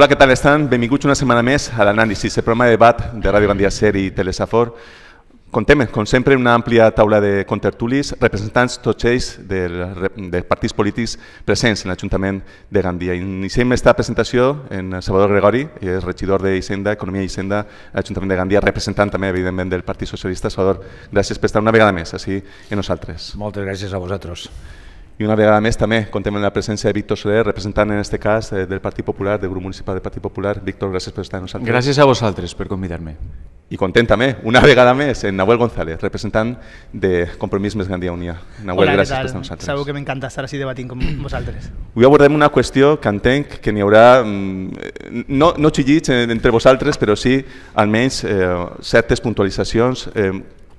Hola, què tal estan? Benvinguts una setmana més a l'anàlisi, el programa de debat de Ràdio Gandia Ser i Telesafor. Contem, com sempre, una àmplia taula de contertulis, representants tots ells dels de partits polítics presents en l'Ajuntament de Gandia. Iniciem aquesta presentació en Salvador Gregori, és regidor d'Hisenda, Economia i Hisenda, a l'Ajuntament de Gandia, representant també, evidentment, del Partit Socialista. Salvador, gràcies per estar una vegada més així en nosaltres. Moltes gràcies a vosaltres. I una vegada més també contem amb la presència de Víctor Soler, representant en aquest cas eh, del Partit Popular, del grup municipal del Partit Popular. Víctor, gràcies per estar amb nosaltres. Gràcies a vosaltres per convidar-me. I content també, una vegada més, en Nahuel González, representant de Compromís Més Gran Dia Unia. Nahuel, Hola, gràcies per estar amb nosaltres. Segur que m'encanta estar així debatint amb vosaltres. Avui abordem una qüestió que entenc que n'hi haurà, mm, no, no xillits eh, entre vosaltres, però sí almenys eh, certes puntualitzacions. Eh,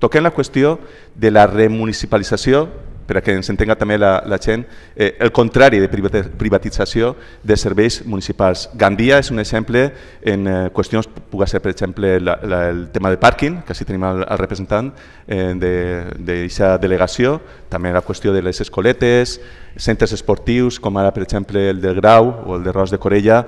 toquem la qüestió de la remunicipalització per a que ens entenga també la, la gent, eh, el contrari de privatització de serveis municipals. Gandia és un exemple en eh, qüestions, pugui ser per exemple la, la, el tema de pàrquing, que així tenim el, el representant eh, d'aquesta de, delegació, també la qüestió de les escoletes, centres esportius, com ara per exemple el del Grau o el de Ros de Corella,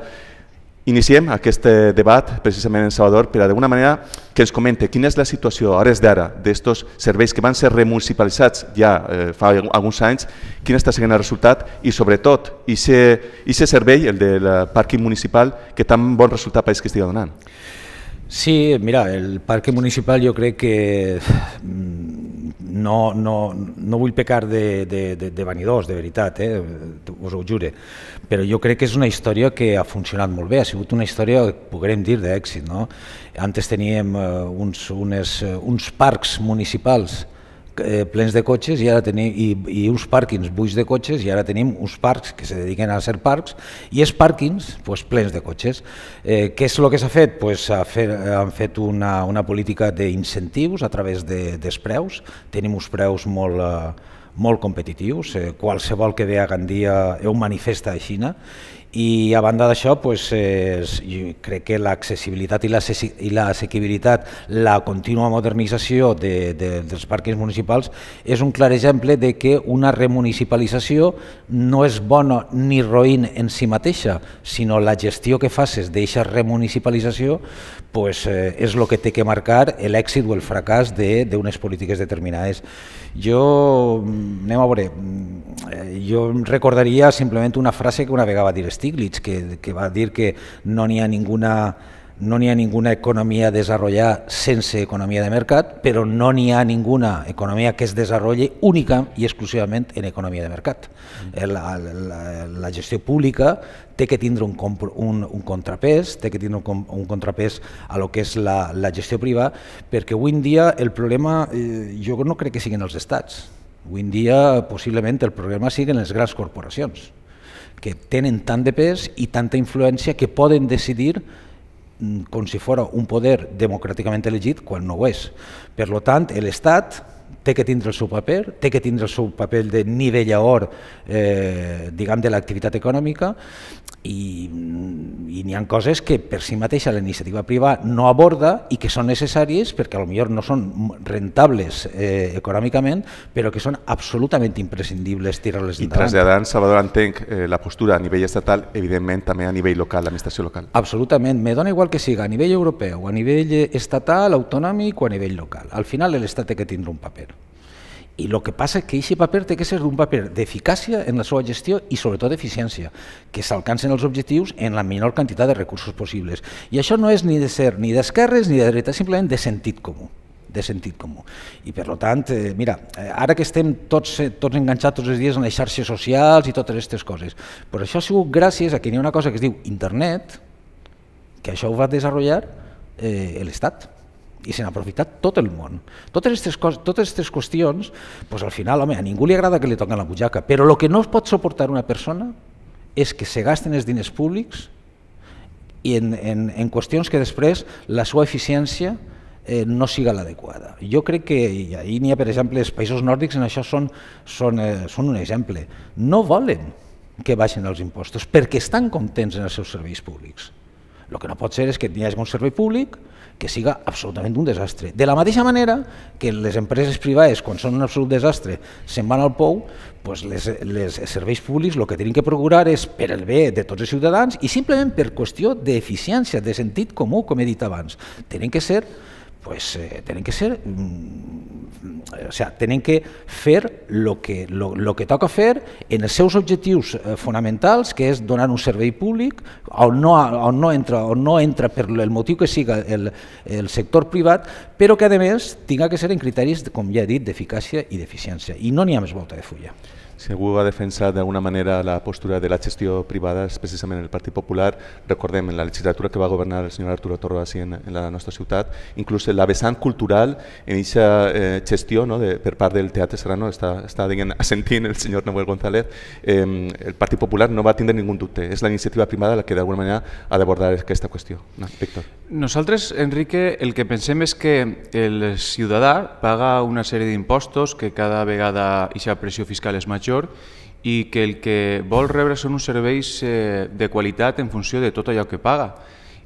Iniciem aquest eh, debat precisament en Salvador per a d'alguna manera que ens comente quina és la situació a hores d'ara d'aquests serveis que van ser remunicipalitzats ja eh, fa alguns anys, quin està sent el resultat i sobretot i aquest servei, el del pàrquing municipal, que tan bon resultat pareix que estigui donant. Sí, mira, el parque municipal jo crec que mm, no, no, no vull pecar de, de, de, de vanidós, de veritat, eh? us ho jure però jo crec que és una història que ha funcionat molt bé, ha sigut una història, podrem dir, d'èxit. No? Antes teníem eh, uns, unes, eh, uns parcs municipals eh, plens de cotxes i ara tenim i, i uns pàrquings buits de cotxes i ara tenim uns parcs que se dediquen a ser parcs i els pàrquings pues, plens de cotxes. Eh, què és el que s'ha fet? Pues, ha fet? Han fet una, una política d'incentius a través de, dels preus. Tenim uns preus molt... Eh, molt competitius. Eh, qualsevol que ve a Gandia eh, ho manifesta a Xina i a banda d'això, doncs, eh, crec que l'accessibilitat i l'assequibilitat, la contínua modernització de, de, dels parcs municipals és un clar exemple de que una remunicipalització no és bona ni roïn en si mateixa, sinó la gestió que facis d'aquesta remunicipalització doncs, eh, és el que té que marcar l'èxit o el fracàs d'unes de, polítiques determinades. Jo, mm, anem a veure, mm, eh, jo recordaria simplement una frase que una vegada va dir Stiglitz, que, que va dir que no n'hi ha ninguna no n'hi ha ninguna economia a desenvolupar sense economia de mercat, però no n'hi ha ninguna economia que es desenvolupi única i exclusivament en economia de mercat. Mm. La, la, la gestió pública té que tindre un, un, un contrapès, té que tindre un, un contrapès a lo que és la, la gestió privada, perquè avui en dia el problema eh, jo no crec que siguin els estats. Avui en dia possiblement el problema siguin les grans corporacions que tenen tant de pes i tanta influència que poden decidir mm, com si fos un poder democràticament elegit quan no ho és. Per lo tant, l'Estat té que tindre el seu paper, té que tindre el seu paper de nivellador eh, diguem, de l'activitat econòmica i, i n'hi ha coses que per si mateixa la iniciativa privada no aborda i que són necessàries perquè millor no són rentables eh, econòmicament, però que són absolutament imprescindibles tirar-les endavant. I traslladant, Salvador, entenc eh, la postura a nivell estatal, evidentment també a nivell local, l'administració local. Absolutament, me dona igual que siga a nivell europeu, a nivell estatal, autonòmic o a nivell local. Al final l'estat té que tindre un paper. I el que passa és que aquest paper té que ser d'un paper d'eficàcia en la seva gestió i sobretot d'eficiència, que s'alcancen els objectius en la menor quantitat de recursos possibles. I això no és ni de ser ni d'esquerres ni de dreta, simplement de sentit comú de sentit comú. I per tant, eh, mira, eh, ara que estem tots, eh, tots enganxats tots els dies en les xarxes socials i totes aquestes coses, però això ha sigut gràcies a que hi ha una cosa que es diu internet, que això ho va desenvolupar eh, l'Estat i se n'ha aprofitat tot el món. Totes aquestes, coses, totes aquestes qüestions, doncs al final, home, a ningú li agrada que li toquen la butxaca, però el que no es pot suportar una persona és que se gasten els diners públics i en, en, en qüestions que després la seva eficiència eh, no siga l'adequada. Jo crec que, i ahir n'hi ha, per exemple, els països nòrdics en això són, són, eh, són un exemple, no volen que baixin els impostos perquè estan contents en els seus serveis públics. El que no pot ser és que hi hagi un servei públic que siga absolutament un desastre. De la mateixa manera que les empreses privades, quan són un absolut desastre, se'n van al pou, doncs les, les serveis públics el que tenen que procurar és per el bé de tots els ciutadans i simplement per qüestió d'eficiència, de sentit comú, com he dit abans. Tenen que ser pues eh, tienen que ser, mm, o sea, tienen que fer lo que, lo, lo que toca fer en els seus objectius eh, fonamentals, que és donar un servei públic, o no, o no, entra, o no entra per el motiu que siga el, el sector privat, però que además tenga tinga que ser en criteris, com ja he dit, d'eficàcia i eficiencia. I no ni a més volta de fulla. Si algú ha defensat d'alguna manera la postura de la gestió privada és precisament el Partit Popular. Recordem, en la legislatura que va governar el senyor Arturo Torro així en, en la nostra ciutat, inclús la vessant cultural en aquesta eh, gestió no, de, per part del Teatre Serrano, està, està diguem, assentint el senyor Noel González, eh, el Partit Popular no va tindre ningú dubte. És la iniciativa privada la que d'alguna manera ha d'abordar aquesta qüestió. No, Víctor. Nosaltres, Enrique, el que pensem és que el ciutadà paga una sèrie d'impostos que cada vegada aquesta pressió fiscal és major major i que el que vol rebre són uns serveis eh, de qualitat en funció de tot allò que paga.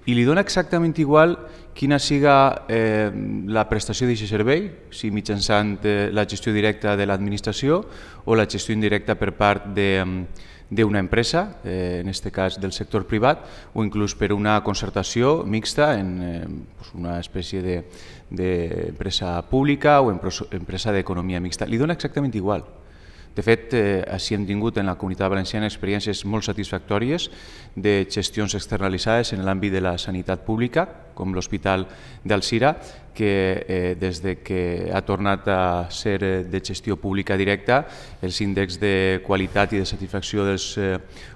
I li dona exactament igual quina siga eh, la prestació d'aquest servei, si mitjançant eh, la gestió directa de l'administració o la gestió indirecta per part de mm, d'una empresa, en aquest cas del sector privat, o inclús per una concertació mixta en pues una espècie d'empresa de, de empresa pública o empresa d'economia mixta. Li dona exactament igual. De fet, eh, així hem tingut en la comunitat valenciana experiències molt satisfactòries de gestions externalitzades en l'àmbit de la sanitat pública, com l'Hospital d'Alcira, que eh, des de que ha tornat a ser eh, de gestió pública directa, els índexs de qualitat i de satisfacció dels eh,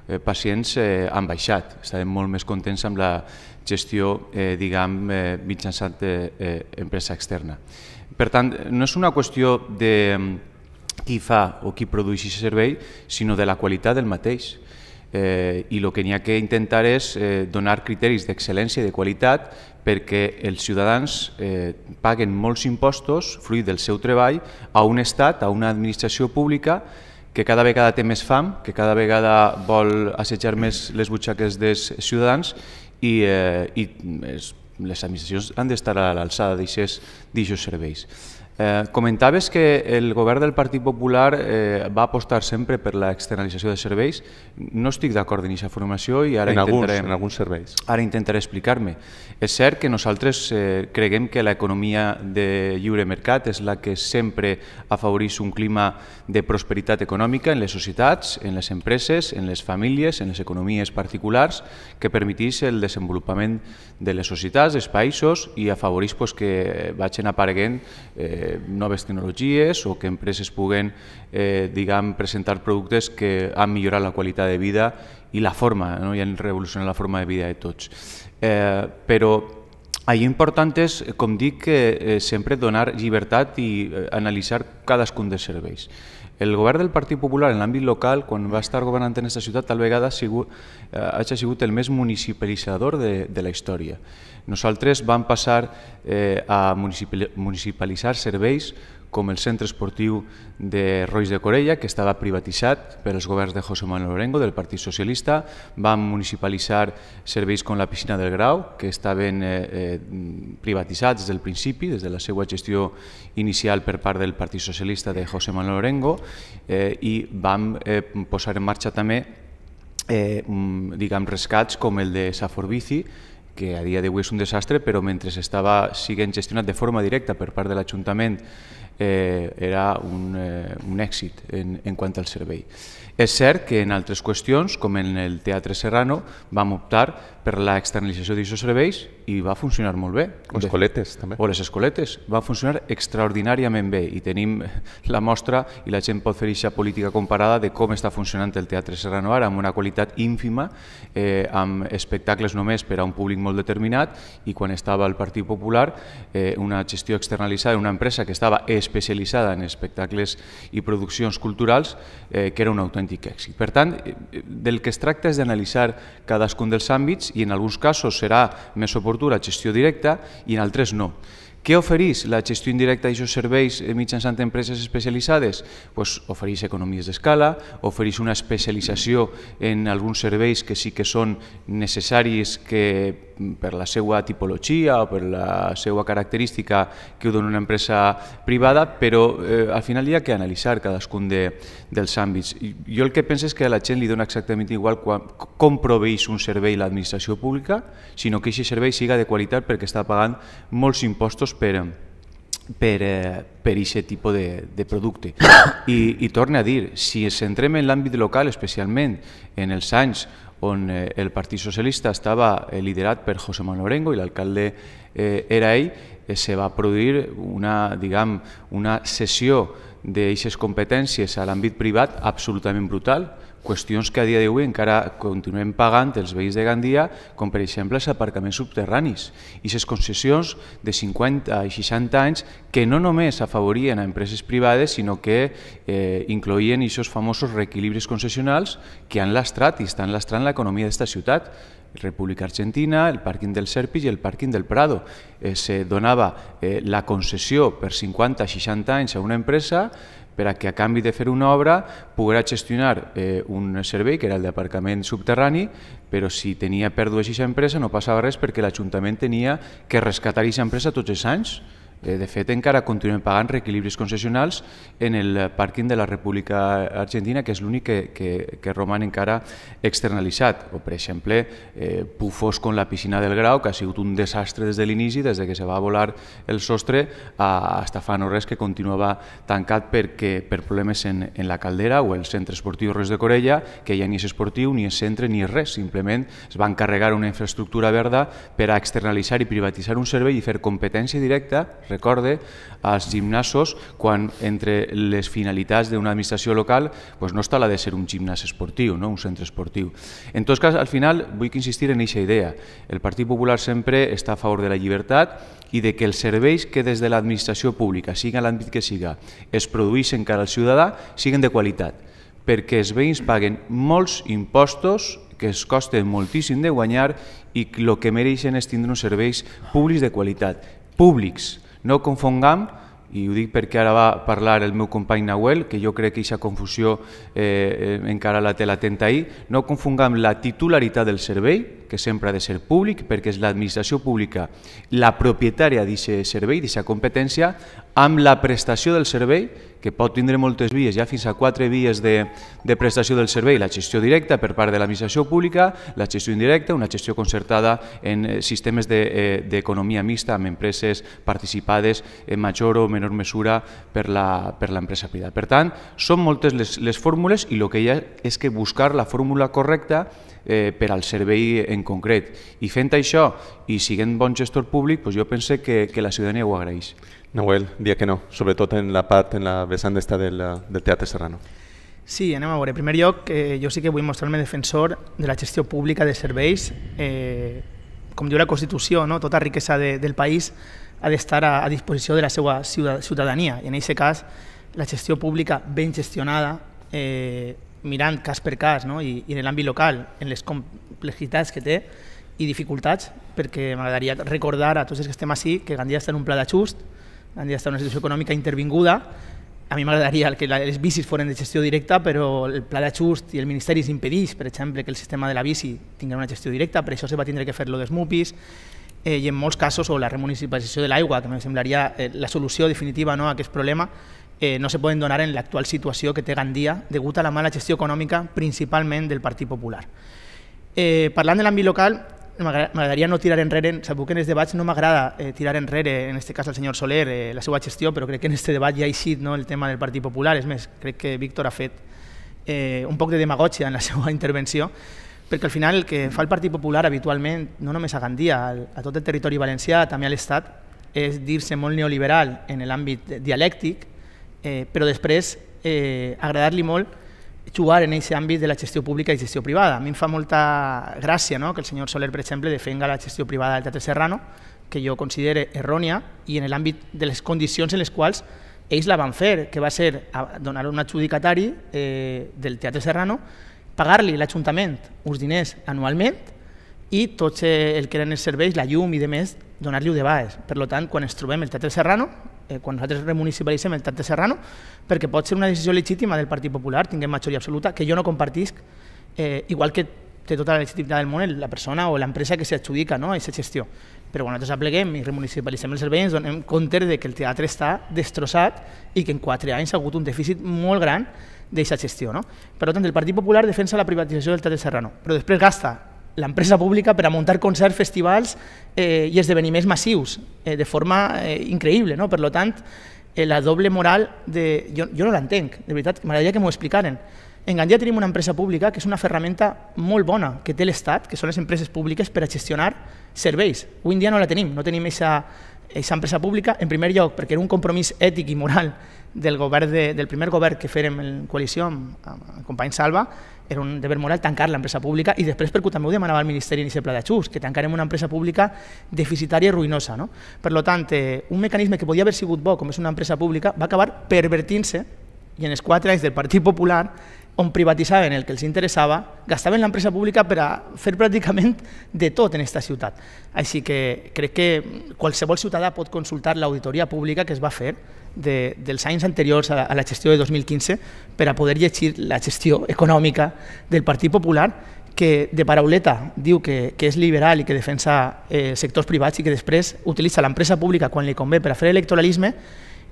eh, pacients eh, han baixat. Estàvem molt més contents amb la gestió, eh, diguem, eh, mitjançant eh, eh empresa externa. Per tant, no és una qüestió de qui fa o qui produeix aquest servei, sinó de la qualitat del mateix. Eh, I el que n'hi ha que intentar és eh, donar criteris d'excel·lència i de qualitat perquè els ciutadans eh, paguen molts impostos, fruit del seu treball, a un estat, a una administració pública que cada vegada té més fam, que cada vegada vol assetjar més les butxaques dels ciutadans i, eh, i eh, les administracions han d'estar a l'alçada d'aixòs serveis. Eh, comentaves que el govern del Partit Popular eh, va apostar sempre per l'externalització de serveis. No estic d'acord en aquesta formació i ara en intentaré, alguns, en alguns serveis. Ara intentaré explicar-me. És cert que nosaltres eh, creguem que l'economia de lliure mercat és la que sempre afavoreix un clima de prosperitat econòmica en les societats, en les empreses, en les famílies, en les economies particulars, que permetís el desenvolupament de les societats, dels països i afavorís pues, que vagin apareguent eh, noves tecnologies o que empreses puguen eh, diguem, presentar productes que han millorat la qualitat de vida i la forma, no? i han revolucionat la forma de vida de tots. Eh, però Allò important és, com dic, eh, sempre donar llibertat i eh, analitzar cadascun dels serveis. El govern del Partit Popular en l'àmbit local, quan va estar governant en aquesta ciutat, tal vegada ha sigut, eh, ha sigut el més municipalitzador de, de la història. Nosaltres vam passar eh, a municipalitzar serveis com el centre esportiu de Rois de Corella, que estava privatitzat per els governs de José Manuel Orengo, del Partit Socialista. Van municipalitzar serveis com la piscina del Grau, que estaven eh, eh privatitzats des del principi, des de la seva gestió inicial per part del Partit Socialista de José Manuel Orengo, eh, i vam eh, posar en marxa també eh, mm, diguem, rescats com el de Saforbici, que a dia d'avui és un desastre, però mentre estava siguent gestionat de forma directa per part de l'Ajuntament eh, era un, eh, un èxit en, en quant al servei. És cert que en altres qüestions, com en el Teatre Serrano, vam optar per la externalització d'aquests serveis i va funcionar molt bé. Les escoletes, també. O les escoletes. Va funcionar extraordinàriament bé i tenim la mostra i la gent pot fer aquesta política comparada de com està funcionant el Teatre Serrano ara, amb una qualitat ínfima, eh, amb espectacles només per a un públic molt determinat i quan estava el Partit Popular, eh, una gestió externalitzada, una empresa que estava especialitzada en espectacles i produccions culturals, eh, que era una autèntica polític èxit. Per tant, eh, del que es tracta és d'analitzar cadascun dels àmbits i en alguns casos serà més oportú la gestió directa i en altres no. Què ofereix la gestió indirecta d'aquests serveis mitjançant empreses especialitzades? Pues ofereix economies d'escala, ofereix una especialització en alguns serveis que sí que són necessaris que per la seva tipologia o per la seva característica que ho dona una empresa privada, però eh, al final hi ha que analitzar cadascun de, dels àmbits. Jo el que penso és que a la gent li dona exactament igual quan, com proveix un servei l'administració pública, sinó que aquest servei siga de qualitat perquè està pagant molts impostos per, per, eh, per aquest tipus de, de producte. I, I torna a dir, si ens centrem en l'àmbit local, especialment en els anys on eh, el Partit Socialista estava eh, liderat per José Manuel Orengo i l'alcalde eh, era ell, se va produir una, diguem, una sessió d'aixes competències a l'àmbit privat absolutament brutal, qüestions que a dia d'avui encara continuem pagant els veïns de Gandia, com per exemple els aparcaments subterranis i les concessions de 50 i 60 anys que no només afavorien a empreses privades, sinó que eh, incloïen aquests famosos reequilibris concessionals que han lastrat i estan lastrant l'economia d'esta ciutat. República Argentina, el pàrquing del Serpis i el pàrquing del Prado. Eh, se donava eh, la concessió per 50-60 anys a una empresa per a que a canvi de fer una obra poguera gestionar eh, un servei, que era el d'aparcament subterrani, però si tenia pèrdues aquesta empresa no passava res perquè l'Ajuntament tenia que rescatar aquesta empresa tots els anys Eh, de fet, encara continuem pagant reequilibris concessionals en el pàrquing de la República Argentina, que és l'únic que, que, que roman encara externalitzat. O, per exemple, eh, Pufos con la piscina del Grau, que ha sigut un desastre des de l'inici, des de que se va volar el sostre, a, a fa no res que continuava tancat perquè, per problemes en, en la caldera o el centre esportiu Res de Corella, que ja ni és esportiu, ni és centre, ni és res. Simplement es va encarregar una infraestructura verda per a externalitzar i privatitzar un servei i fer competència directa Recorde, als gimnasos, quan entre les finalitats d'una administració local pues, no està la de ser un gimnàs esportiu, no? un centre esportiu. En tot cas, al final, vull que insistir en aquesta idea. El Partit Popular sempre està a favor de la llibertat i de que els serveis que des de l'administració pública, siga l'àmbit que siga, es produeixen cara al ciutadà, siguin de qualitat perquè els veïns paguen molts impostos que es costa moltíssim de guanyar i el que mereixen és tindre uns serveis públics de qualitat, públics, no confongam i ho dic perquè ara va parlar el meu company Nahuel, que jo crec que aquesta confusió eh, eh, encara la té latent ahir, no confongam la titularitat del servei, que sempre ha de ser públic, perquè és l'administració pública la propietària d'aquest servei, d'aquesta competència, amb la prestació del servei, que pot tindre moltes vies, ja fins a quatre vies de, de prestació del servei, la gestió directa per part de l'administració pública, la gestió indirecta, una gestió concertada en eh, sistemes eh, d'economia de, mixta amb empreses participades en major o menor mesura per l'empresa privada. Per tant, són moltes les, les fórmules i el que hi ha és que buscar la fórmula correcta eh, per al servei en concret. I fent això i siguent bon gestor públic, doncs jo pense que, que la ciutadania ho agraeix. Noel, dia que no, sobretot en la part, en la vessant d'esta del, del Teatre Serrano. Sí, anem a veure. En primer lloc, eh, jo sí que vull mostrar-me defensor de la gestió pública de serveis. Eh, com diu la Constitució, no? tota riquesa de, del país ha d'estar a, a disposició de la seva ciutadania. I en aquest cas, la gestió pública ben gestionada eh, mirant cas per cas no? I, i en l'àmbit local, en les complexitats que té i dificultats, perquè m'agradaria recordar a tots els que estem així que Gandia està en un pla d'ajust, Gandia està en una situació econòmica intervinguda, a mi m'agradaria que les bicis foren de gestió directa, però el pla d'ajust i el Ministeri impedeix, per exemple, que el sistema de la bici tingui una gestió directa, per això se va tindre que fer-lo dels MUPIs, eh, i en molts casos, o la remunicipalització de l'aigua, que em semblaria eh, la solució definitiva no, a aquest problema, eh, no se poden donar en l'actual situació que té Gandia degut a la mala gestió econòmica principalment del Partit Popular. Eh, parlant de l'àmbit local, m'agradaria no tirar enrere, sabeu que en els debats no m'agrada eh, tirar enrere, en aquest cas al senyor Soler, eh, la seva gestió, però crec que en aquest debat ja ha eixit no, el tema del Partit Popular, és més, crec que Víctor ha fet eh, un poc de demagògia en la seva intervenció, perquè al final el que fa el Partit Popular habitualment, no només a Gandia, a tot el territori valencià, també a l'Estat, és dir-se molt neoliberal en l'àmbit dialèctic, Eh, però després eh, agradar li molt jugar en aquest àmbit de la gestió pública i gestió privada. A mi em fa molta gràcia no? que el senyor Soler, per exemple, defenga la gestió privada del Teatre Serrano, que jo considere errònia, i en l'àmbit de les condicions en les quals ells la van fer, que va ser donar un adjudicatari eh, del Teatre Serrano, pagar-li l'Ajuntament uns diners anualment i tot eh, el que eren els serveis, la llum i demés, donar-li-ho de baix. Per tant, quan ens trobem el Teatre Serrano, eh, quan nosaltres remunicipalitzem el Tante Serrano, perquè pot ser una decisió legítima del Partit Popular, tinguem majoria absoluta, que jo no compartisc, eh, igual que té tota la legitimitat del món la persona o l'empresa que s'adjudica no, a aquesta gestió. Però quan nosaltres apleguem i remunicipalitzem els serveis, ens donem compte de que el teatre està destrossat i que en quatre anys ha hagut un dèficit molt gran d'aquesta gestió. No? Per tant, el Partit Popular defensa la privatització del Teatre Serrano, però després gasta l'empresa pública per a muntar concerts, festivals eh, i esdeveniments massius eh, de forma eh, increïble. No? Per lo tant, eh, la doble moral, de, jo, jo no l'entenc, de veritat, m'agradaria que m'ho explicaren. En Gandia tenim una empresa pública que és una ferramenta molt bona que té l'Estat, que són les empreses públiques per a gestionar serveis. Avui en dia no la tenim, no tenim aquesta aquesta empresa pública, en primer lloc, perquè era un compromís ètic i moral del, govern de, del primer govern que fèrem en coalició amb, amb el company Salva, era un deber moral tancar l'empresa pública i després perquè també ho demanava el Ministeri en aquest pla d'Ajust, que tancarem una empresa pública deficitària i ruïnosa. No? Per tant, eh, un mecanisme que podia haver sigut bo, com és una empresa pública, va acabar pervertint-se i en els quatre anys del Partit Popular on privatitzaven el que els interessava, gastaven l'empresa pública per a fer pràcticament de tot en aquesta ciutat. Així que crec que qualsevol ciutadà pot consultar l'auditoria pública que es va fer de, dels anys anteriors a, a la gestió de 2015 per a poder llegir la gestió econòmica del Partit Popular que de parauleta diu que, que és liberal i que defensa eh, sectors privats i que després utilitza l'empresa pública quan li convé per a fer electoralisme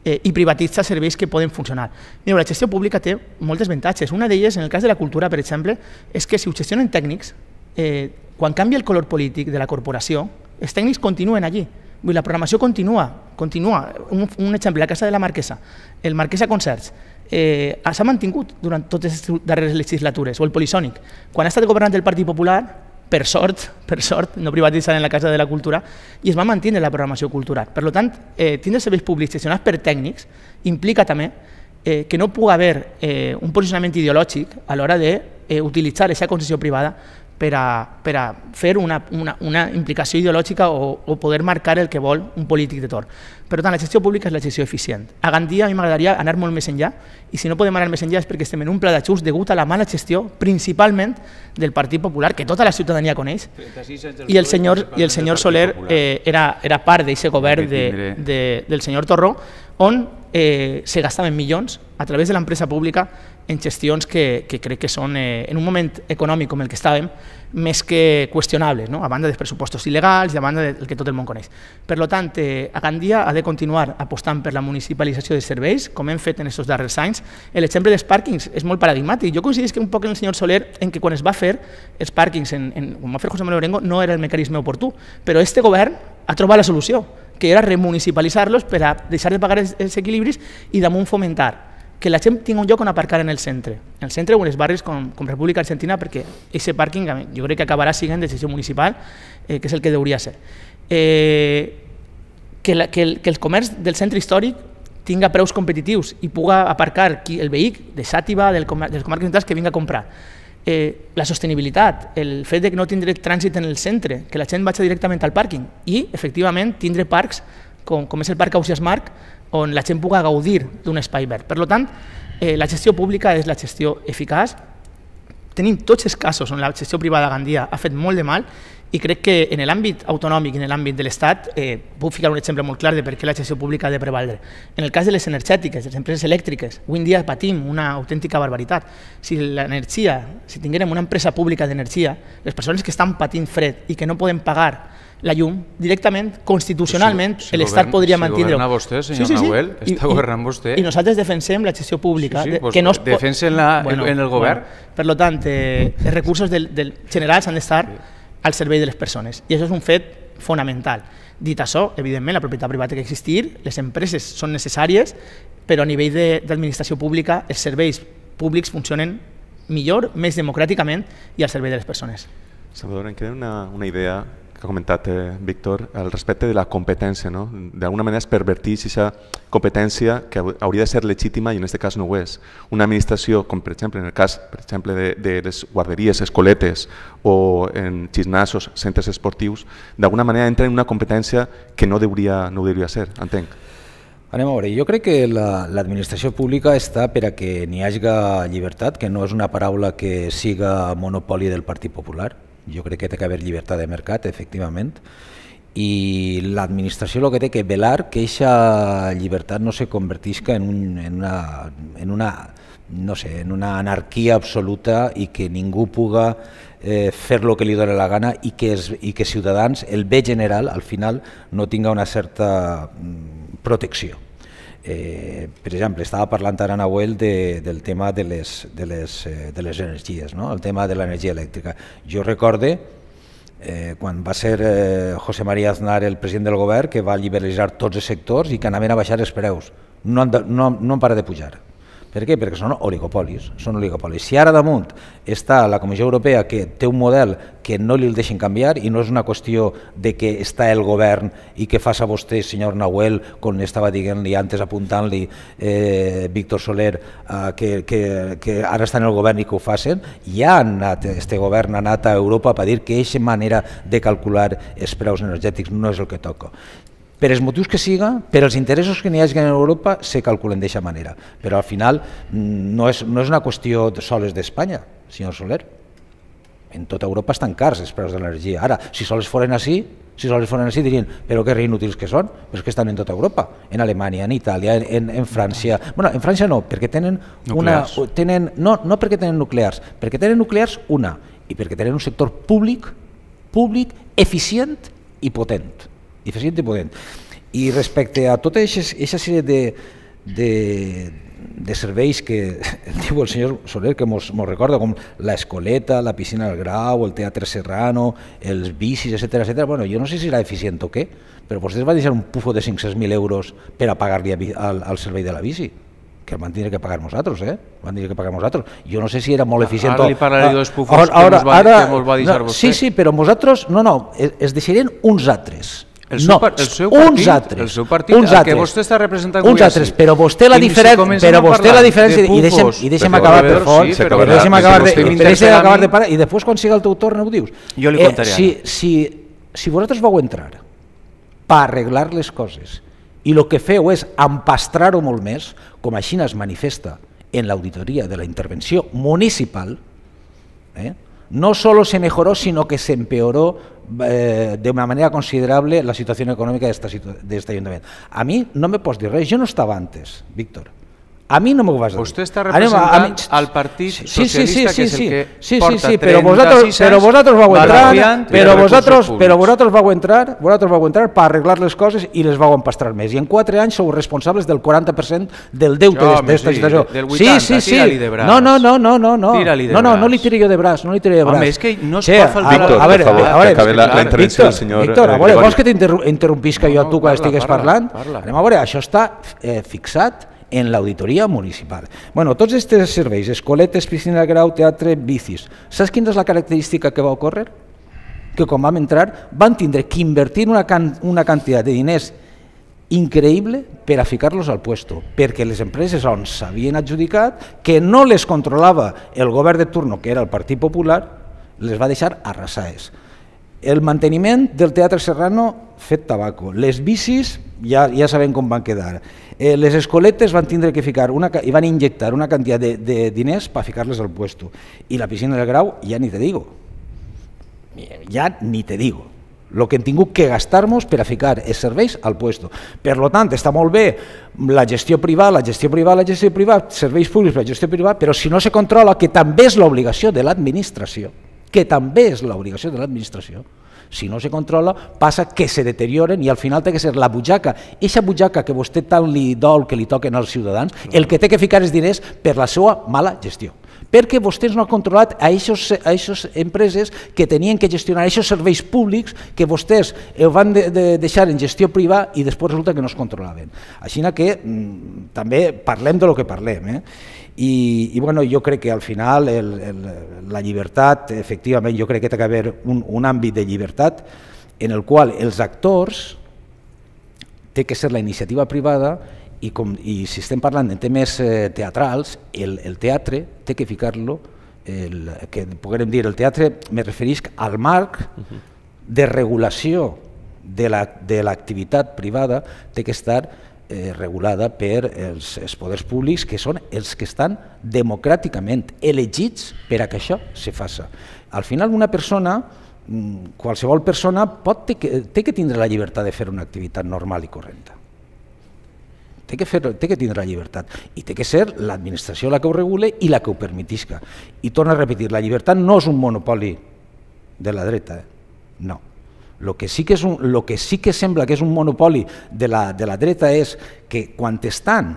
eh, i privatitza serveis que poden funcionar. Mireu, la gestió pública té moltes avantatges. Una d'elles, en el cas de la cultura, per exemple, és que si ho gestionen tècnics, eh, quan canvia el color polític de la corporació, els tècnics continuen allí. Vull, la programació continua, continua. Un, un exemple, la Casa de la Marquesa, el Marquesa Concerts, eh, s'ha mantingut durant totes les darreres legislatures, o el Polisònic. Quan ha estat governant el Partit Popular, per sort, per sort, no privatitzant en la Casa de la Cultura, i es va mantenir la programació cultural. Per tant, eh, tindre serveis públics gestionats per tècnics implica també eh, que no pugui haver eh, un posicionament ideològic a l'hora de eh, utilitzar aquesta concessió privada per a, per a fer una, una, una implicació ideològica o, o poder marcar el que vol un polític de torn. Per tant, la gestió pública és la gestió eficient. A Gandia a mi m'agradaria anar molt més enllà i si no podem anar més enllà és perquè estem en un pla d'ajust degut a la mala gestió principalment del Partit Popular, que tota la ciutadania coneix, i el senyor, i el senyor Soler eh, era, era part d'aquest govern de, de, del senyor Torró, on eh, se gastaven milions a través de l'empresa pública en gestions que, que crec que són, eh, en un moment econòmic com el que estàvem, més que qüestionables, no? a banda dels pressupostos il·legals i a banda del que tot el món coneix. Per tant, eh, a Gandia ha de continuar apostant per la municipalització de serveis, com hem fet en aquests darrers anys. L'exemple dels pàrquings és molt paradigmàtic. Jo coincidís que un poc en el senyor Soler, en que quan es va fer els pàrquings, en, en, quan va fer José Manuel Orengo, no era el mecanisme oportú, però este govern ha trobat la solució, que era remunicipalitzar-los per a deixar de pagar els, els equilibris i damunt fomentar que la gent tingui un lloc on aparcar en el centre, en el centre o en els barris com, com República Argentina, perquè aquest pàrquing jo crec que acabarà sent decisió municipal, eh, que és el que hauria ser. Eh, que, la, que, el, que el comerç del centre històric tinga preus competitius i puga aparcar qui, el vehicle de Sàtiva, del comar dels comarques centrals que vinga a comprar. Eh, la sostenibilitat, el fet de que no tindré trànsit en el centre, que la gent vagi directament al pàrquing i, efectivament, tindre parcs com, com és el Parc Ausias Marc, on la gent puga gaudir d'un espai verd. Per tant, eh, la gestió pública és la gestió eficaç. Tenim tots els casos on la gestió privada a Gandia ha fet molt de mal i crec que en l'àmbit autonòmic i en l'àmbit de l'Estat eh, puc ficar un exemple molt clar de per què la gestió pública ha de prevaldre. En el cas de les energètiques, les empreses elèctriques, avui en dia patim una autèntica barbaritat. Si l'energia, si tinguérem una empresa pública d'energia, les persones que estan patint fred i que no poden pagar la llum directament, constitucionalment, si, si l'Estat podria si mantenir-ho. Si governa vostè, senyor sí, sí, sí. Nahuel, està I, governant vostè. I nosaltres defensem la gestió pública. Sí, sí, eh, pues que no es defensen la, bueno, en el govern. Bueno, per lo tant, eh, els recursos del, del generals han d'estar sí. al servei de les persones. I això és un fet fonamental. Dit això, evidentment, la propietat privada ha d'existir, les empreses són necessàries, però a nivell d'administració pública els serveis públics funcionen millor, més democràticament i al servei de les persones. Salvador, em queda una, una idea que ha comentat eh, Víctor al respecte de la competència. No? D'alguna manera es perverteix aquesta competència que hauria de ser legítima i en aquest cas no ho és. Una administració, com per exemple en el cas per exemple, de, de les guarderies, escoletes o en gimnasos, centres esportius, d'alguna manera entra en una competència que no deuria, no deuria ser, entenc. Anem a veure, jo crec que l'administració la, pública està per a que n'hi hagi llibertat, que no és una paraula que siga monopoli del Partit Popular. Jo crec que ha d'haver llibertat de mercat, efectivament, i l'administració el que té que velar que aquesta llibertat no se convertisca en, un, en, una, en, una, no sé, en una anarquia absoluta i que ningú puga eh, fer lo que li dóna la gana i que, es, i que Ciutadans, el bé general, al final, no tinga una certa mm, protecció. Eh, per exemple, estava parlant ara, Nahuel, de, del tema de les, de les, eh, de les energies, no? el tema de l'energia elèctrica. Jo recorde eh, quan va ser eh, José María Aznar el president del govern que va liberalitzar tots els sectors i que anaven a baixar els preus. No han, de, no, no han parat de pujar. Per què? Perquè són oligopolis. Són oligopolis. Si ara damunt està la Comissió Europea que té un model que no li el deixen canviar i no és una qüestió de que està el govern i que faça vostè, senyor Nahuel, com estava dient-li antes apuntant-li eh, Víctor Soler, eh, que, que, que ara està en el govern i que ho facin, ja ha anat, este govern ha anat a Europa per dir que aquesta manera de calcular els preus energètics no és el que toca per els motius que siga, per els interessos que n'hi hagi en Europa, se calculen d'aquesta manera. Però al final mm, no és, no és una qüestió de soles d'Espanya, senyor Soler. En tota Europa estan cars els preus de l'energia. Ara, si soles foren així, si soles foren així dirien, però que inútils que són, però és que estan en tota Europa, en Alemanya, en Itàlia, en, en, França... bueno, en França no, perquè tenen nuclears. una... Tenen, no, no perquè tenen nuclears, perquè tenen nuclears una, i perquè tenen un sector públic, públic, eficient i potent eficient i potent. I respecte a tota aquesta sèrie de, de, de serveis que diu el senyor Soler que mos, mos recorda com la escoleta, la piscina del Grau, el teatre serrano, els bicis, etc etc. Bueno, jo no sé si era eficient o què, però vostès va deixar un pufo de 500.000 euros per a pagar-li al, al servei de la bici que van tenir que pagar nosaltres, eh? Van tenir que pagar nosaltres. Jo no sé si era molt ah, eficient... Ara li parlaré dels ah, pufos ara, ah, que mos va, ara, que va deixar no, vostè. Sí, sí, però nosaltres... No, no, es, es deixarien uns altres el seu, no, el seu partit, uns altres. El seu partit, uns altres, el que vostè està representant uns altres, però vostè la diferència, però vostè la diferència, de i deixem, i deixem acabar per fons, sí, però, deixem acabar de, deixem acabar de parar, i després quan siga el teu torn ho dius. Jo li eh, contaré. Eh, si, si, si vosaltres vau entrar per arreglar les coses i el que feu és empastrar-ho molt més, com així es manifesta en l'auditoria de la intervenció municipal, eh, no solo se mejoró, sino que se Eh, de una manera considerable la situación económica de, esta, de este ayuntamiento. A mí no me posdiré, yo no estaba antes, Víctor. A mi no m'ho vas dir. Vostè està representant a, a mi... el Partit sí, Socialista, sí, sí, sí, sí, que és el que sí, sí, porta sí, sí, però vosaltres, però vosaltres vau entrar, però vosaltres, però vosaltres vau entrar, vosaltres vau entrar per arreglar les coses i les vau empastrar més. I en 4 anys sou responsables del 40% del deute d'aquesta sí, situació. Del 80, sí, sí, sí. De braç. No, no, no, no, no, no. No, no, no li tiri jo de braç, no li tiro de braç. Home, és que no es sí, pot faltar... Víctor, a veure, per favor, a veure, que acabi la, la intervenció del senyor... Víctor, a veure, vols que t'interrompisca jo a tu quan estigues parlant? Anem a veure, això està eh, fixat en l'auditoria municipal. Bueno, tots aquests serveis, escoletes, piscina de grau, teatre, bicis, saps quina és la característica que va ocórrer? Que quan vam entrar van tindre que invertir una, can una quantitat de diners increïble per a ficar-los al puesto, perquè les empreses on s'havien adjudicat, que no les controlava el govern de turno, que era el Partit Popular, les va deixar arrasades. El manteniment del Teatre Serrano fet tabaco. Les bicis ja, ja sabem com van quedar. Eh, les escoletes van tindre que ficar una, i van injectar una quantitat de, de diners per ficar-les al puesto. I la piscina del Grau ja ni te digo. Ja ni te digo el que hem tingut que gastar-nos per a ficar els serveis al puesto. Per lo tant, està molt bé la gestió privada, la gestió privada, la gestió privada, serveis públics, la gestió privada, però si no se controla, que també és l'obligació de l'administració, que també és l'obligació de l'administració, si no se controla, passa que se deterioren i al final té que ser la butxaca, eixa butxaca que vostè tant li dol que li toquen als ciutadans, el que té que ficar és diners per la seva mala gestió perquè vostès no han controlat a aquestes empreses que tenien que gestionar aquests serveis públics que vostès van de, de deixar en gestió privada i després resulta que no es controlaven. Així que mm, també parlem de lo que parlem. Eh? i, i bueno, jo crec que al final el, el, la llibertat, efectivament, jo crec que ha d'haver un, un àmbit de llibertat en el qual els actors té que ser la iniciativa privada i, com, i si estem parlant de temes eh, teatrals, el, el teatre té que ficar-lo, que podrem dir el teatre, me referisc al marc de regulació de l'activitat la, privada, té que estar eh, regulada per els, els poders públics, que són els que estan democràticament elegits per a que això se faça. Al final una persona mm, qualsevol persona pot, té, que, té que tindre la llibertat de fer una activitat normal i correnta. Té que, fer, té que tindre la llibertat i té que ser l'administració la que ho regule i la que ho permetisca. I torna a repetir, la llibertat no és un monopoli de la dreta, eh? no. Lo que, sí que és un, lo que sí que sembla que és un monopoli de la, de la dreta és que quan estan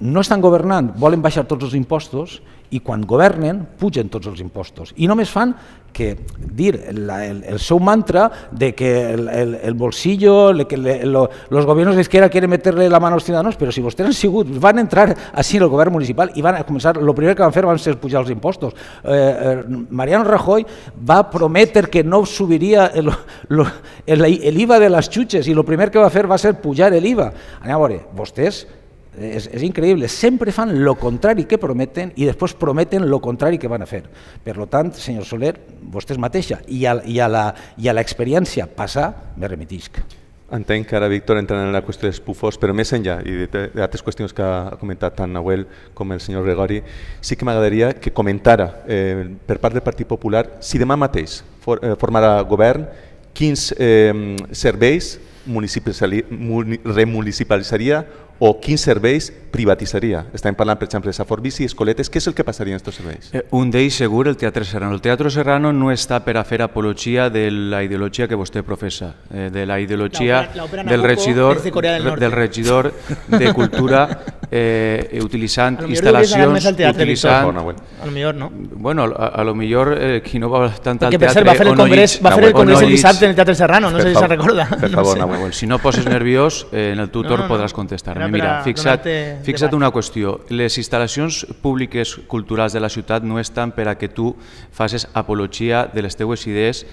no estan governant, volen baixar tots els impostos i quan governen pugen tots els impostos. I només fan que dir la, el, el, seu mantra de que el, el, el bolsillo, le, que le, lo, los gobiernos de izquierda quieren meterle la mano a los ciudadanos, però si vostès han sigut, van entrar així en el govern municipal i van a començar, el primer que van fer van ser pujar els impostos. Eh, eh, Mariano Rajoy va prometre que no subiria el, el, el, el IVA de les xutxes i el primer que va fer va ser pujar l'IVA. Anem a veure, vostès es, és increïble, sempre fan lo contrari que prometen i després prometen lo contrari que van a fer. Per lo tant, senyor Soler, vostès mateixa i a, i a la, i a l'experiència passar me remitisc. Entenc que ara, Víctor, entrant en la qüestió dels pufos, però més enllà, i d'altres qüestions que ha comentat tant Nahuel com el senyor Gregori, sí que m'agradaria que comentara eh, per part del Partit Popular si demà mateix for, eh, formarà govern, quins eh, serveis remunicipalitzaria o qué serveis privatizaría? Está en per empresa de y Escoletes, ¿Qué es el que pasaría en estos serveis? Eh, un day seguro el Teatro Serrano. El Teatro Serrano no está para hacer apología de la ideología que usted profesa. eh, de la ideología del, regidor, del, cultura regidor de Cultura eh, eh utilitzant instalaciones Bueno, A lo mejor no. Bueno, a, lo mejor eh, no va a al teatro el va el, congreso el en el Teatro Serrano, no sé si se recuerda. Si no poses nervios, eh, en el tutor podrás contestar mira, a, fixa't, fixa't una qüestió. Les instal·lacions públiques culturals de la ciutat no estan per a que tu facis apologia de les teues idees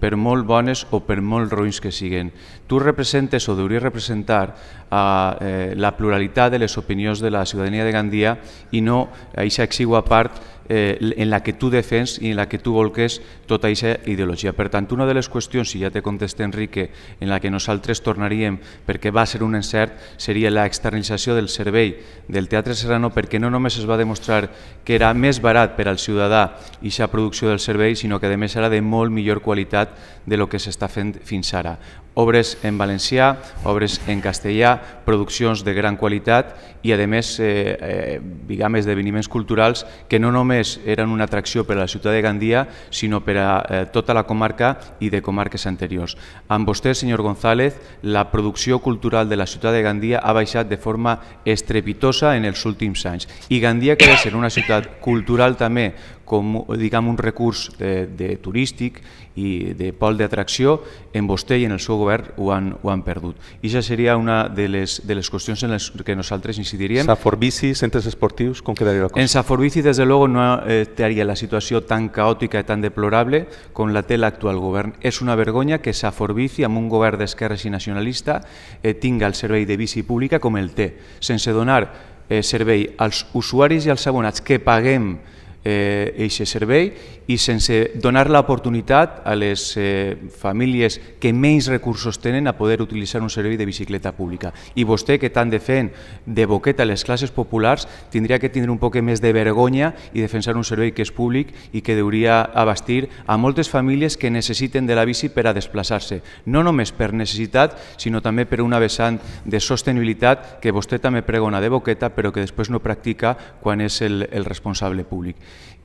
per molt bones o per molt ruïns que siguen. Tu representes o deuries representar a, eh, eh, la pluralitat de les opinions de la ciutadania de Gandia i no a aquesta exigua part eh, en la que tu defens i en la que tu volques tota aquesta ideologia. Per tant, una de les qüestions, si ja te contesta Enrique, en la que nosaltres tornaríem, perquè va ser un encert, seria la externalització del servei del Teatre Serrano, perquè no només es va demostrar que era més barat per al ciutadà i la producció del servei, sinó que a més era de molt millor qualitat de lo que s'està fent fins ara obres en valencià, obres en castellà, produccions de gran qualitat i, a més, eh, eh, diguem, esdeveniments culturals que no només eren una atracció per a la ciutat de Gandia, sinó per a eh, tota la comarca i de comarques anteriors. Amb vostè, senyor González, la producció cultural de la ciutat de Gandia ha baixat de forma estrepitosa en els últims anys i Gandia creix en una ciutat cultural també com diguem, un recurs de, eh, de turístic i de pol d'atracció en vostè i en el seu govern ho han, ho han perdut. I ja seria una de les, de les qüestions en les que nosaltres incidiríem. Saforbici, centres esportius, com quedaria la cosa? En Saforbici, des de logo, no eh, estaria la situació tan caòtica i tan deplorable com la té l'actual govern. És una vergonya que Saforbici, amb un govern d'esquerres i nacionalista, eh, tinga el servei de bici pública com el té, sense donar eh, servei als usuaris i als abonats que paguem eh, eixe servei i sense donar l'oportunitat a les eh, famílies que menys recursos tenen a poder utilitzar un servei de bicicleta pública. I vostè, que tant defen de boqueta les classes populars, tindria que tindre un poc més de vergonya i defensar un servei que és públic i que deuria abastir a moltes famílies que necessiten de la bici per a desplaçar-se, no només per necessitat, sinó també per una vessant de sostenibilitat que vostè també pregona de boqueta, però que després no practica quan és el, el responsable públic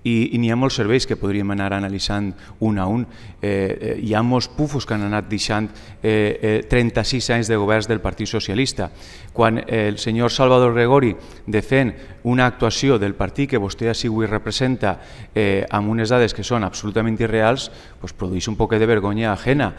i, i n'hi ha molts serveis que podríem anar analitzant un a un. Eh, eh, hi ha molts pufos que han anat deixant eh, eh, 36 anys de governs del Partit Socialista. Quan eh, el senyor Salvador Gregori defen una actuació del partit que vostè a Sigui representa eh, amb unes dades que són absolutament irreals, pues doncs produeix un poc de vergonya ajena.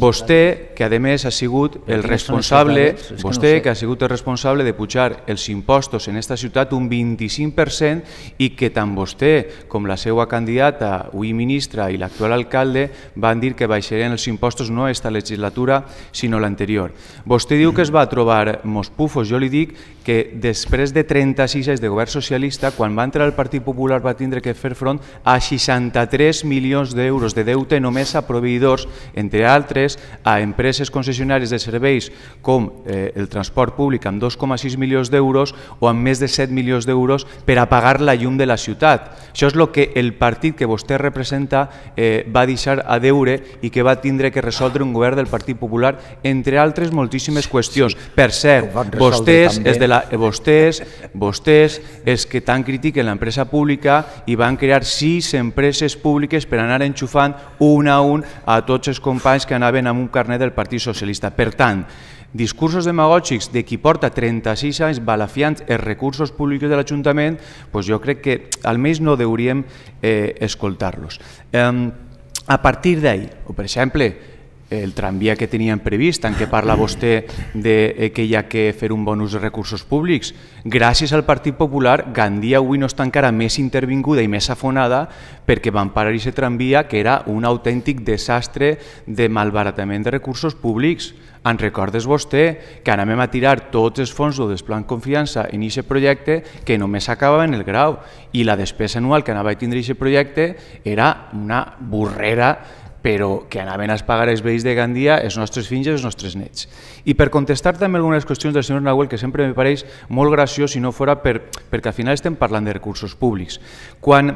Vostè, que a més ha sigut el responsable, vostè que ha sigut el responsable de pujar els impostos en aquesta ciutat un 25% i que tant vostè com la seva candidata, avui ministra i l'actual alcalde van dir que baixarien els impostos no esta legislatura sinó l'anterior. Vostè diu que es va trobar mos pufos, jo li dic que després de 36 anys de govern socialista, quan va entrar el Partit Popular va tindre que fer front a 63 milions d'euros de deute només a proveïdors, entre altres a empreses concessionàries de serveis com eh, el transport públic amb 2,6 milions d'euros o amb més de 7 milions d'euros per a pagar la llum de la ciutat. Això és el que el partit que vostè representa eh, va deixar a deure i que va tindre que resoldre un govern del Partit Popular, entre altres moltíssimes qüestions. Per cert, vostès, és de la, vostès, vostès els que tant critiquen l'empresa pública i van crear sis empreses públiques per anar enxufant un a un a tots els companys que anaven amb un carnet del Partit Socialista. Per tant, discursos demagògics de qui porta 36 anys balafiant els recursos públics de l'Ajuntament, doncs jo crec que almenys no deuríem eh, escoltar-los. Eh, a partir d'ahir, o per exemple, el tramvia que teníem previst, en què parla vostè de eh, que hi ha que fer un bonus de recursos públics. Gràcies al Partit Popular, Gandia avui no està encara més intervinguda i més afonada perquè van parar aquest tramvia que era un autèntic desastre de malbaratament de recursos públics. En recordes vostè que anàvem a tirar tots els fons del desplan confiança en aquest projecte que només acabava en el grau i la despesa anual que anava a tindre aquest projecte era una borrera però que anaven a pagar els veïns de Gandia, els nostres fills i els nostres nets. I per contestar també algunes qüestions del senyor Nahuel, que sempre me pareix molt graciós si no fora per, perquè al final estem parlant de recursos públics. Quan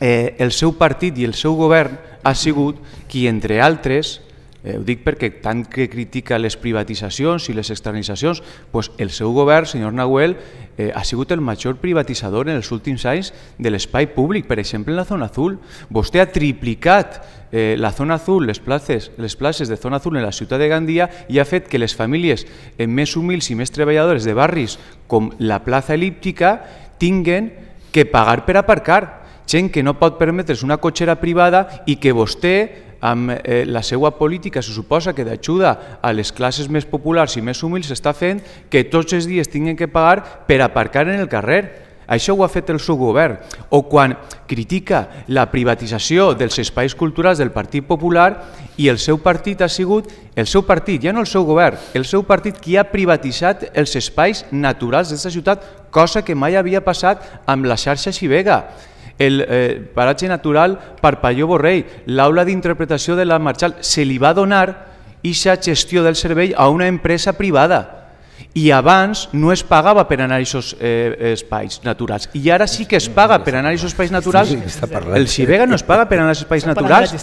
eh, el seu partit i el seu govern ha sigut qui, entre altres, Eh, ho dic perquè tant que critica les privatitzacions i les externalitzacions, doncs el seu govern, senyor Nahuel, eh, ha sigut el major privatitzador en els últims anys de l'espai públic, per exemple en la zona azul. Vostè ha triplicat eh, la zona azul, les places, les places de zona azul en la ciutat de Gandia i ha fet que les famílies eh, més humils i més treballadores de barris com la plaça elíptica tinguen que pagar per aparcar, gent que no pot permetre's una cotxera privada i que vostè amb eh, la seva política se suposa que d'ajuda a les classes més populars i més humils s'està fent que tots els dies tinguin que pagar per aparcar en el carrer. Això ho ha fet el seu govern. O quan critica la privatització dels espais culturals del Partit Popular i el seu partit ha sigut, el seu partit, ja no el seu govern, el seu partit qui ha privatitzat els espais naturals d'aquesta ciutat, cosa que mai havia passat amb la xarxa Xivega el eh, paratge natural Parpalló Borrell, l'aula d'interpretació de la Marxal, se li va donar ixa gestió del servei a una empresa privada i abans no es pagava per anar a aquests eh, espais naturals i ara sí que es paga per anar a aquests espais naturals el Xivega no es paga per anar aquests espais naturals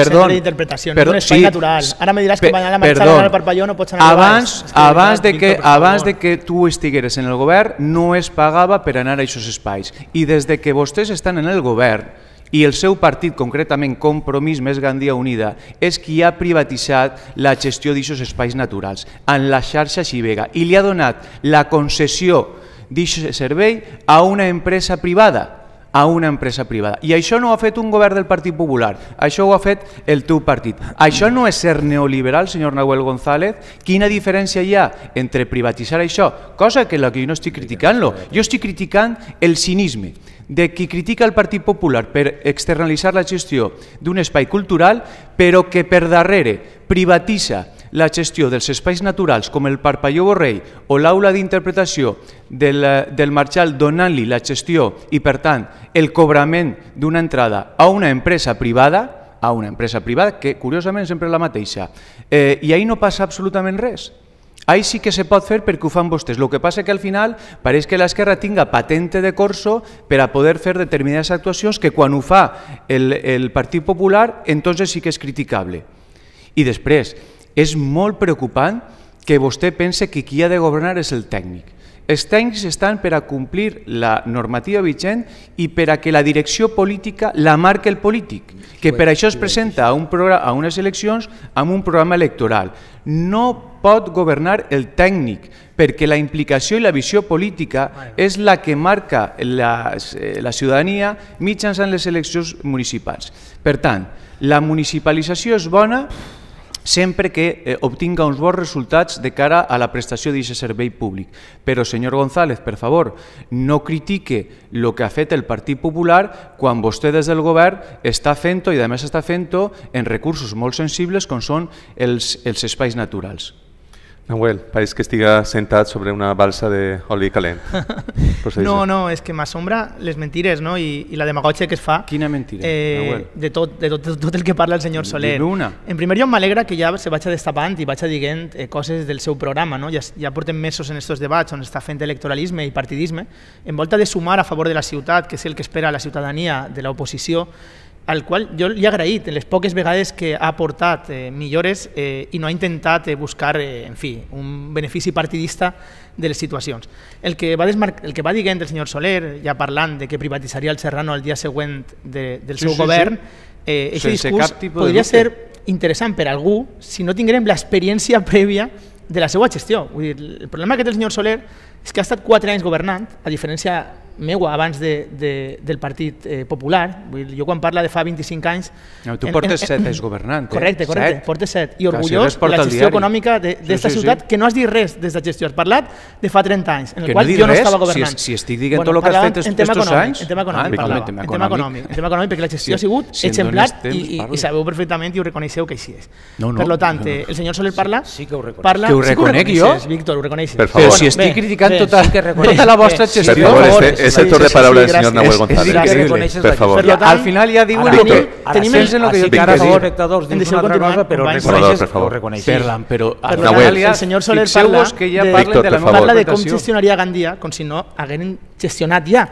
perdó, d'interpretació perdó, d'un espai sí, natural ara me diràs que van anar a marxar al Parpalló no pots anar abans, a abans, ah, abans, de que, abans de que tu estigueres en el govern no es pagava per anar a aquests espais i des de que vostès estan en el govern i el seu partit, concretament Compromís més Gandia Unida, és qui ha privatitzat la gestió d'aquests espais naturals en la xarxa Xivega i li ha donat la concessió d'aquest servei a una empresa privada a una empresa privada. I això no ho ha fet un govern del Partit Popular, això ho ha fet el teu partit. Això no és ser neoliberal, senyor Nahuel González? Quina diferència hi ha entre privatitzar això, cosa que la que jo no estic criticant-lo, jo estic criticant el cinisme de qui critica el Partit Popular per externalitzar la gestió d'un espai cultural, però que per darrere privatitza la gestió dels espais naturals com el Parpalló Borrell o l'aula d'interpretació del, eh, del Marxal donant-li la gestió i, per tant, el cobrament d'una entrada a una empresa privada, a una empresa privada, que curiosament sempre és la mateixa, eh, i ahir no passa absolutament res. Ahí sí que se pot fer perquè ho fan vostès. El que passa que al final pareix que l'esquerra tinga patente de corso per a poder fer determinades actuacions que quan ho fa el, el Partit Popular entonces sí que és criticable. I després, és molt preocupant que vostè pense que qui ha de governar és el tècnic. Els tècnics estan per a complir la normativa vigent i per a que la direcció política la marque el polític, que per això es presenta a, un programa, a unes eleccions amb un programa electoral. No pot governar el tècnic, perquè la implicació i la visió política és la que marca la, eh, la ciutadania mitjançant les eleccions municipals. Per tant, la municipalització és bona sempre que eh, obtinga uns bons resultats de cara a la prestació d'aquest servei públic. Però, senyor González, per favor, no critique el que ha fet el Partit Popular quan vostè des del govern està fent-ho i, a més, està fent-ho en recursos molt sensibles com són els, els espais naturals. Nahuel, pareix que estiga sentat sobre una balsa d'oli calent. no, no, és que m'assombra les mentires no? I, i la demagogia que es fa. Quina mentira, eh, De tot, de tot, tot el que parla el senyor Soler. Dime una. En primer lloc, m'alegra que ja se vaja destapant i vaja dient eh, coses del seu programa. No? Ja, ja portem mesos en aquests debats on està fent electoralisme i partidisme. En volta de sumar a favor de la ciutat, que és el que espera la ciutadania de l'oposició, al qual jo li he agraït les poques vegades que ha aportat eh, millores eh, i no ha intentat eh, buscar eh, en fi, un benefici partidista de les situacions. El que va, desmar... el que va dient el senyor Soler, ja parlant de que privatitzaria el Serrano el dia següent de, del sí, seu sí, govern, sí. eh, aquest discurs podria ser interessant per a algú si no tinguem l'experiència prèvia de la seva gestió. Vull dir, el problema que té el senyor Soler és que ha estat quatre anys governant, a diferència meua abans de, de, del Partit eh, Popular. Vull dir, jo quan parla de fa 25 anys... No, tu en, portes en, set anys governant. Eh? Correcte, correcte, set. portes set. I orgullós de la gestió econòmica d'aquesta sí, sí, ciutat, sí. que no has dit res des de gestió. Has parlat de fa 30 anys, en el que qual no jo no res, estava governant. Si, si estic dient bueno, tot el que has fet estos econòmic, anys... En tema econòmic, ah, parlava, en tema econòmic, en tema econòmic, perquè la gestió sí, ha sigut si exemplar temps, i, i, i, sabeu perfectament i ho reconeixeu que així és. No, no, per tant, no, no. el senyor Soler parla... Sí, sí que ho reconec. que ho reconec jo? Víctor, ho reconeixes. Però si estic criticant reconeixent tota, sí reconeix, tota la vostra gestió. Per favor, este, este sí, torn de paraula del senyor Nahuel González. És, és per favor. Per tant, al final ja diuen ara, tenim, ara tenim el que dic ara, favor, espectadors, dins una altra cosa, però reconeixes, per favor. reconeixes. Perlan, però al Nahuel, el senyor Soler parla, que ja Víctor, de, la parla de com gestionaria Gandia, com si no hagueren gestionat ja.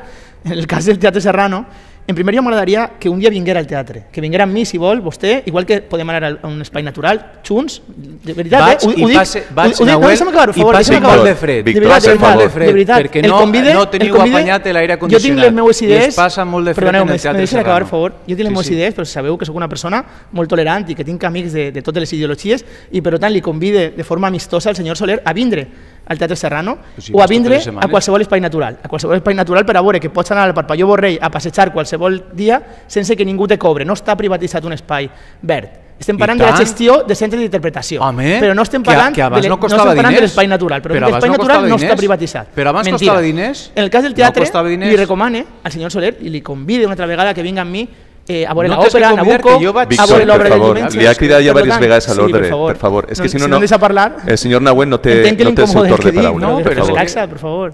En el cas del Teatre Serrano, en primer lloc, m'agradaria que un dia vinguera al teatre, que vinguera amb mi, si vol, vostè, igual que podem anar a un espai natural, junts, de veritat, vaig, eh? Ho, ho dic, passe, vaig, ho, ho dic, no, deixa'm acabar, favor, deixa'm acabar. De fred, de veritat, de veritat, de fred, de veritat, perquè no, convide, no teniu convide, apanyat l'aire condicionat. Jo tinc les meues idees, passa molt de fred perdoneu, me deixen acabar, per favor, jo tinc les sí, meues sí. idees, però sabeu que sóc una persona molt tolerant i que tinc amics de, de totes les ideologies, i per tant li convide de forma amistosa al senyor Soler a vindre al Teatre Serrano, o, o a vindre a qualsevol espai natural, a qualsevol espai natural per a veure que pots anar al Parpalló Borrell a passejar qualsevol dia sense que ningú te cobre, no està privatitzat un espai verd. Estem parlant de la gestió de centres d'interpretació. Però no estem parlant que, que abans no costava no diners, de l'espai natural. Però, però l'espai no natural diners, no està privatitzat. Però abans Mentira. costava diners. En el cas del teatre, no li recomane al senyor Soler i li convide una altra vegada que vinga amb mi eh, a veure no l'òpera, Nabucco, jo vaig... Victor, a veure l'obra de diumenge. Li ha cridat ja diverses vegades a l'ordre, sí, per, favor. per favor. És no, que si no, si no, no parlar, el eh, senyor Nahuel no té, no té el seu torn de paraula. No, però relaxa, per favor.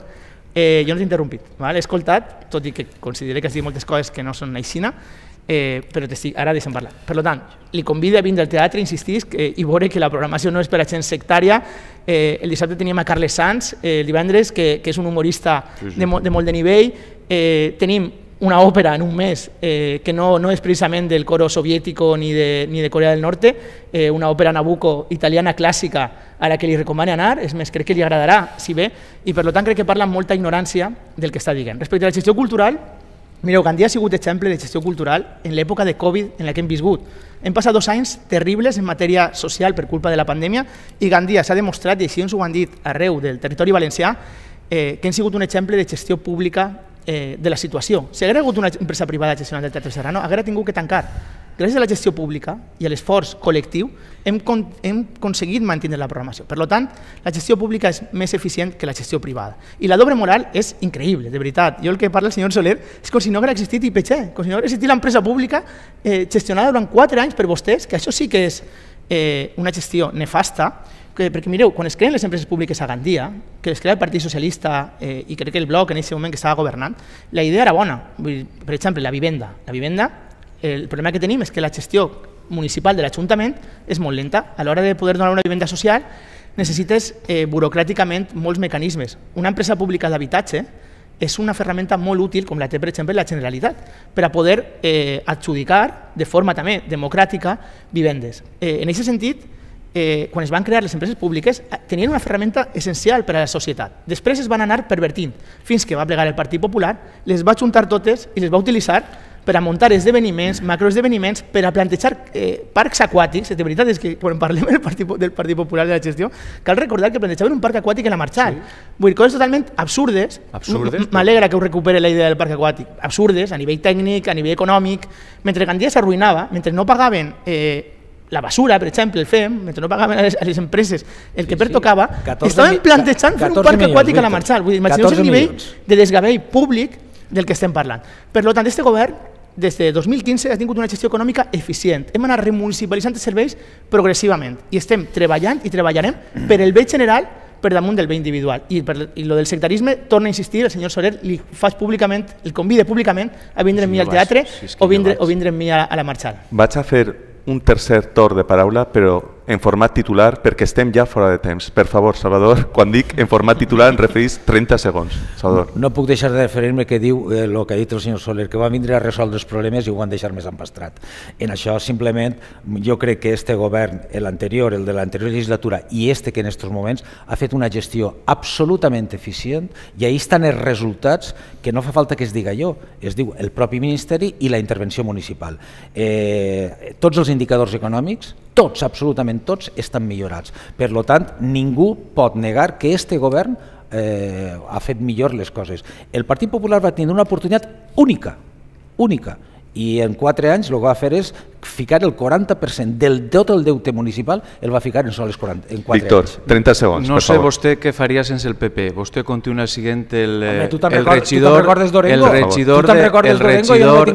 Eh, jo no t'he interrompit, val? he escoltat, tot i que considero que has dit moltes coses que no són aixina, eh, però estic, ara deixem parlar. Per tant, li convido a vindre al teatre, insistís, eh, i veure que la programació no és per a gent sectària. Eh, el dissabte teníem a Carles Sanz, eh, el divendres, que, que és un humorista sí, sí. De, mo, de molt de nivell. Eh, tenim una ópera en un mes, eh, que no, no, es precisamente del coro soviético ni de, ni de Corea del Norte, eh, una òpera Nabucco italiana clàssica a la que li recomana anar, és més, crec que li agradarà, si ve, i per tant crec que parla amb molta ignorància del que està dient. Respecte a la gestió cultural, mireu, Gandia ha sigut exemple de gestió cultural en l'època de Covid en la que hem viscut. Hem passat dos anys terribles en matèria social per culpa de la pandèmia i Gandia s'ha demostrat, i així ens ho han dit arreu del territori valencià, eh, que han sigut un exemple de gestió pública eh, de la situació. Si haguera hagut una empresa privada gestionant el Teatre Serrano, haguera tingut que tancar. Gràcies a la gestió pública i a l'esforç col·lectiu hem, con hem aconseguit mantenir la programació. Per tant, la gestió pública és més eficient que la gestió privada. I la doble moral és increïble, de veritat. Jo el que parla el senyor Soler és com si no hagués existit IPC, com si no hagués existit l'empresa pública eh, gestionada durant quatre anys per vostès, que això sí que és eh, una gestió nefasta, que, perquè mireu, quan es creen les empreses públiques a Gandia, que es crea el Partit Socialista eh, i crec que el bloc en aquest moment que estava governant, la idea era bona. Vull dir, per exemple, la vivenda. La vivenda, el problema que tenim és que la gestió municipal de l'Ajuntament és molt lenta. A l'hora de poder donar una vivenda social necessites eh, burocràticament molts mecanismes. Una empresa pública d'habitatge és una ferramenta molt útil, com la té, per exemple, la Generalitat, per a poder eh, adjudicar de forma també democràtica vivendes. Eh, en aquest sentit, eh, quan es van crear les empreses públiques, eh, tenien una ferramenta essencial per a la societat. Després es van anar pervertint, fins que va plegar el Partit Popular, les va juntar totes i les va utilitzar per a muntar esdeveniments, macroesdeveniments, per a plantejar eh, parcs aquàtics. De veritat és que quan parlem del Partit, del Partit Popular de la gestió, cal recordar que plantejaven un parc aquàtic a la Marxal. Sí. Vull dir, coses totalment absurdes. absurdes M'alegra que ho recupere la idea del parc aquàtic. Absurdes a nivell tècnic, a nivell econòmic. Mentre Gandia s'arruïnava, mentre no pagaven eh, la basura, per exemple, el FEM, mentre no pagaven a les, empreses el que sí, pertocava, sí. estaven plantejant fer un parc milions, aquàtic a la Marxal. Vull dir, imagineu el nivell milions. de desgavell públic del que estem parlant. Per tant, este govern, des de 2015, ha tingut una gestió econòmica eficient. Hem anat remunicipalitzant els serveis progressivament i estem treballant i treballarem per el bé general per damunt del bé individual. I, per, i lo del sectarisme, torna a insistir, el senyor Soler li faig públicament, el convide públicament a vindre amb mi al teatre o, vindre, o vindre amb mi a, a la Marxal. Vaig a fer un tercer torn de paraula, però en format titular, perquè estem ja fora de temps. Per favor, Salvador, quan dic en format titular em referís 30 segons. Salvador. No, no puc deixar de referir-me que diu el eh, lo que ha dit el senyor Soler, que va vindre a resoldre els problemes i ho van deixar més empastrat. En això, simplement, jo crec que este govern, l'anterior, el de l'anterior legislatura i este que en aquests moments ha fet una gestió absolutament eficient i ahí estan els resultats que no fa falta que es diga jo, es diu el propi ministeri i la intervenció municipal. Eh, tots els indicadors econòmics, tots, absolutament tots, estan millorats. Per tant, ningú pot negar que este govern eh, ha fet millor les coses. El Partit Popular va tenir una oportunitat única, única, i en quatre anys el que va fer és ficar el 40% del tot el deute municipal el va ficar en sols 40, en 4 Víctor, anys. 30 segons, No per sé favor. vostè què faria sense el PP. Vostè continua siguent el, Home, tu el recordes regidor, tu no tinc que el, regidor,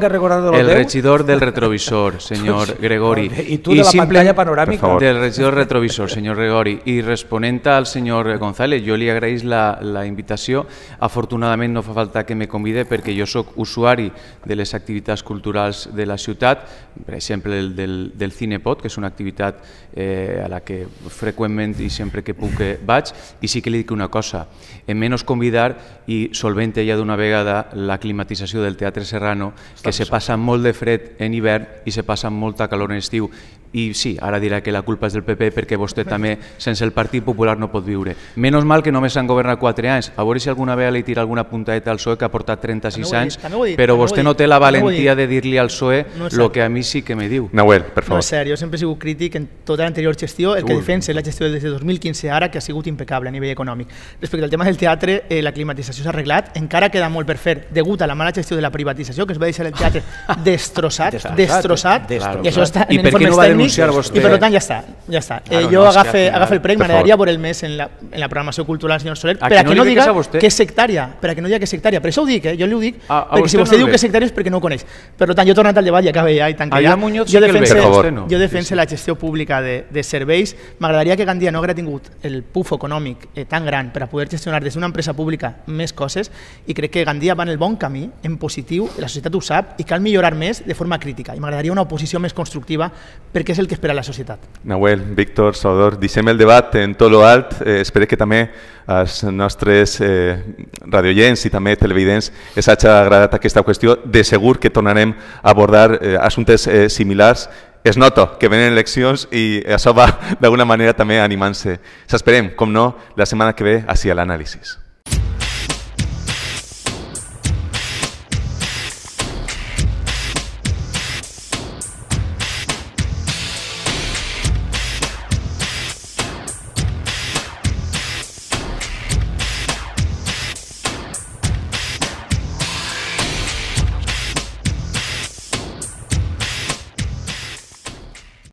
el regidor del retrovisor, senyor Gregori. I tu de la simple, pantalla panoràmica. Del regidor retrovisor, senyor Gregori. I responent al senyor González, jo li agraeix la, la invitació. Afortunadament no fa falta que me convide perquè jo sóc usuari de les activitats culturals de la ciutat, per exemple, exemple el del, del Cinepot, que és una activitat eh, a la que freqüentment i sempre que puc eh, vaig, i sí que li dic una cosa, en eh, menys convidar i solvente ja d'una vegada la climatització del Teatre Serrano, que Està se passa molt de fred en hivern i se passa molta calor en estiu i sí, ara dirà que la culpa és del PP perquè vostè també sense el Partit Popular no pot viure. Menos mal que només han governat 4 anys. A veure si alguna vegada li tira alguna puntadeta al PSOE que ha portat 36 anys, però vostè no té la valentia de dir-li al PSOE el que a mi sí que me diu. Nahuel, per favor. No és cert, jo sempre he sigut crític en tota l'anterior gestió, el que defensa és la gestió des de 2015 ara, que ha sigut impecable a nivell econòmic. Respecte al tema del teatre, eh, la climatització s'ha arreglat, encara queda molt per fer, degut a la mala gestió de la privatització, que es va deixar el teatre destrossat, destrossat, i això està en I per què no va únic, vostè... i per tant ja està, ja està. Claro, eh, jo no, agafe, final, agafe el prec, m'agradaria veure el mes en la, en la programació cultural senyor Soler, per a que no, diga que és sectària, per a que no diga que és sectària, però això ho dic, eh? jo li ho dic, a, ah, a perquè si vostè no diu que és sectària és perquè no ho coneix. Per tant, jo he tornat al debat i acabo ja i tant, ja. Muñoz jo defense, sí no. jo defense la gestió pública de, de serveis, m'agradaria que Gandia no hagués tingut el puf econòmic eh, tan gran per a poder gestionar des d'una empresa pública més coses i crec que Gandia va en el bon camí, en positiu, la societat ho sap i cal millorar més de forma crítica i m'agradaria una oposició més constructiva perquè que és el que espera la societat. Nahuel, Víctor, Salvador, deixem el debat en tot lo alt. Eh, esperem que també als nostres eh, radioients i també televidents es hagi agradat aquesta qüestió. De segur que tornarem a abordar eh, assumptes eh, similars es nota que venen eleccions i això va d'alguna manera també animant-se. S'esperem, com no, la setmana que ve, així a l'anàlisi.